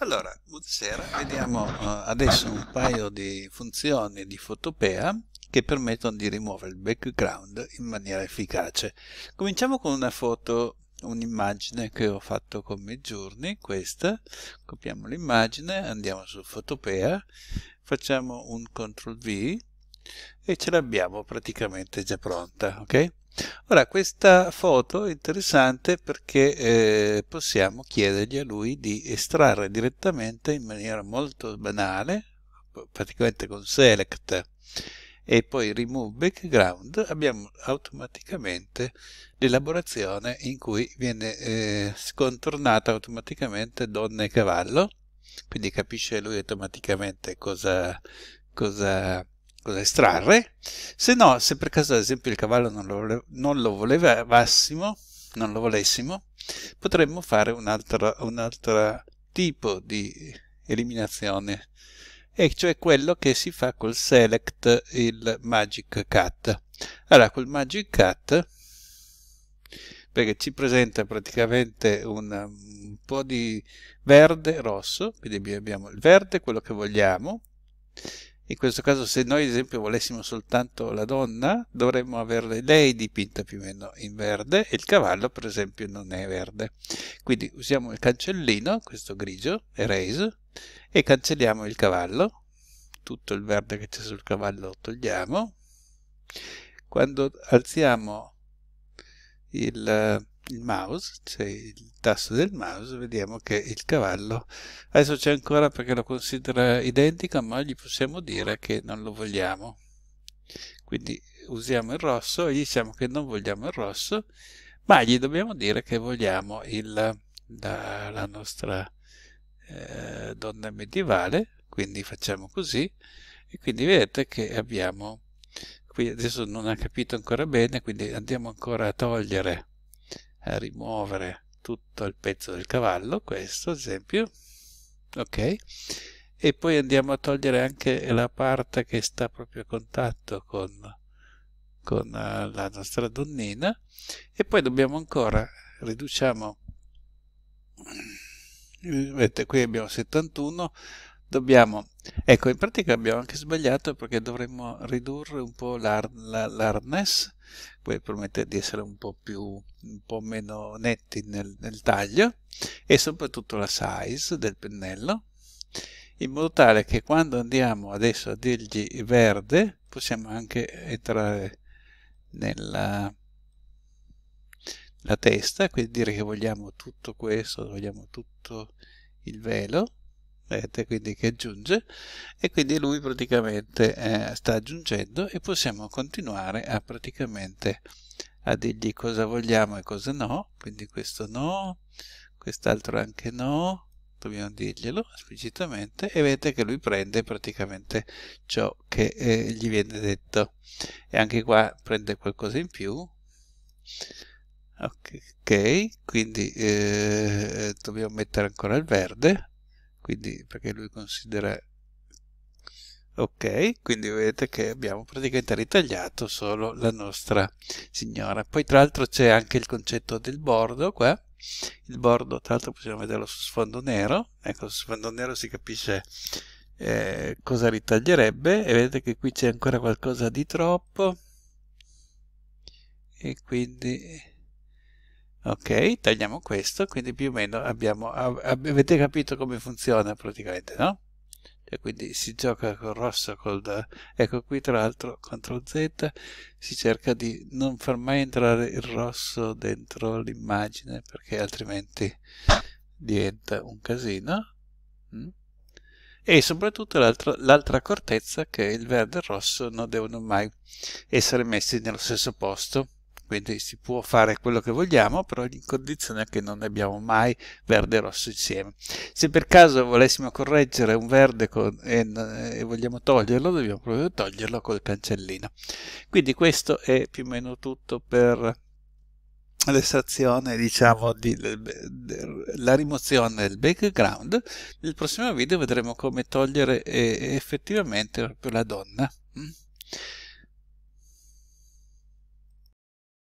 Allora, buonasera, vediamo eh, adesso un paio di funzioni di Fotopea che permettono di rimuovere il background in maniera efficace. Cominciamo con una foto, un'immagine che ho fatto con Midjourney, questa. Copiamo l'immagine, andiamo su Fotopea, facciamo un CTRL V e ce l'abbiamo praticamente già pronta ok ora questa foto è interessante perché eh, possiamo chiedergli a lui di estrarre direttamente in maniera molto banale praticamente con select e poi remove background abbiamo automaticamente l'elaborazione in cui viene eh, scontornata automaticamente donna e cavallo quindi capisce lui automaticamente cosa, cosa cosa estrarre, se no, se per caso ad esempio il cavallo non lo, non lo volevamo, non lo volessimo, potremmo fare un altro, un altro tipo di eliminazione, e cioè quello che si fa col select il magic cat. Allora, col magic cat, perché ci presenta praticamente un po' di verde rosso, quindi abbiamo il verde, quello che vogliamo, in questo caso se noi ad esempio volessimo soltanto la donna dovremmo avere lei dipinta più o meno in verde e il cavallo per esempio non è verde. Quindi usiamo il cancellino, questo grigio, erase, e cancelliamo il cavallo. Tutto il verde che c'è sul cavallo lo togliamo. Quando alziamo il il mouse, c'è il tasto del mouse, vediamo che il cavallo adesso c'è ancora perché lo considera identico, ma gli possiamo dire che non lo vogliamo. Quindi usiamo il rosso e gli diciamo che non vogliamo il rosso, ma gli dobbiamo dire che vogliamo il, la, la, nostra eh, donna medievale, quindi facciamo così, e quindi vedete che abbiamo, qui adesso non ha capito ancora bene, quindi andiamo ancora a togliere rimuovere tutto il pezzo del cavallo, questo ad esempio, ok? E poi andiamo a togliere anche la parte che sta proprio a contatto con, con eh, la nostra donnina e poi dobbiamo ancora, riduciamo, vedete qui abbiamo 71, Dobbiamo, ecco, in pratica abbiamo anche sbagliato perché dovremmo ridurre un po' l'hardness, poi permette di essere un po', più, un po meno netti nel, nel taglio, e soprattutto la size del pennello, in modo tale che quando andiamo adesso a dirgli verde, possiamo anche entrare nella, nella testa, quindi dire che vogliamo tutto questo, vogliamo tutto il velo, vedete quindi che aggiunge e quindi lui praticamente eh, sta aggiungendo e possiamo continuare a praticamente a dirgli cosa vogliamo e cosa no quindi questo no quest'altro anche no dobbiamo dirglielo esplicitamente e vedete che lui prende praticamente ciò che eh, gli viene detto e anche qua prende qualcosa in più ok quindi eh, dobbiamo mettere ancora il verde quindi perché lui considera ok quindi vedete che abbiamo praticamente ritagliato solo la nostra signora poi tra l'altro c'è anche il concetto del bordo qua il bordo tra l'altro possiamo vederlo su sfondo nero ecco su sfondo nero si capisce eh, cosa ritaglierebbe e vedete che qui c'è ancora qualcosa di troppo e quindi ok tagliamo questo quindi più o meno abbiamo avete capito come funziona praticamente no? E cioè, quindi si gioca col rosso col ecco qui tra l'altro CTRL Z si cerca di non far mai entrare il rosso dentro l'immagine perché altrimenti diventa un casino mm. e soprattutto l'altra accortezza che il verde e il rosso non devono mai essere messi nello stesso posto quindi si può fare quello che vogliamo, però in condizione che non abbiamo mai verde e rosso insieme. Se per caso volessimo correggere un verde con, e, e, vogliamo toglierlo, dobbiamo proprio toglierlo col cancellino. Quindi questo è più o meno tutto per l'estrazione, diciamo, di, de, de, la rimozione del background. Nel prossimo video vedremo come togliere eh, effettivamente proprio la donna. Mm?